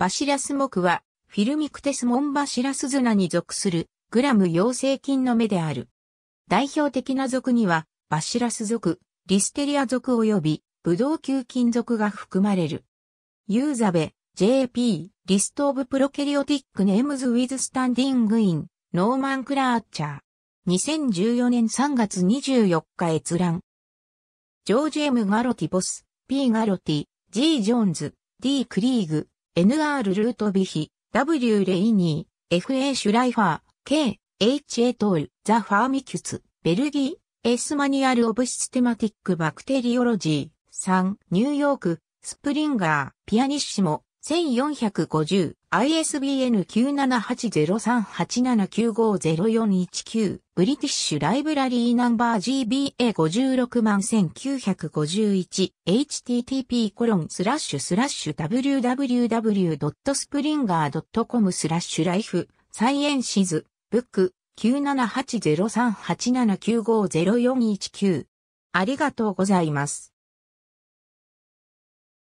バシラス木は、フィルミクテスモンバシラスズナに属する、グラム陽性菌の目である。代表的な属には、バシラス属、リステリア属及び、ブドウ球菌属が含まれる。ユーザベ、JP、リストオブプロケリオティックネームズウィズスタンディングイン、ノーマンクラーチャー。2014年3月24日閲覧。ジョージエム・ガロティボス、P ガロティ、G ジョーンズ、D クリーグ、NR ルートビヒ、W レイニー、FA シュライファー、K、HA トール、ザ・ファーミキュツ、ベルギー、エスマニュアル・オブ・システマティック・バクテリオロジー、3、ニューヨーク、スプリンガー、ピアニッシモ、1450、ISBN 9780387950419ブリティッシュライブラリーナンバー GBA56 万 1951http コロンスラッシュスラッシュ www.springer.com スラッシュライフサイエンシズブック9780387950419ありがとうございます。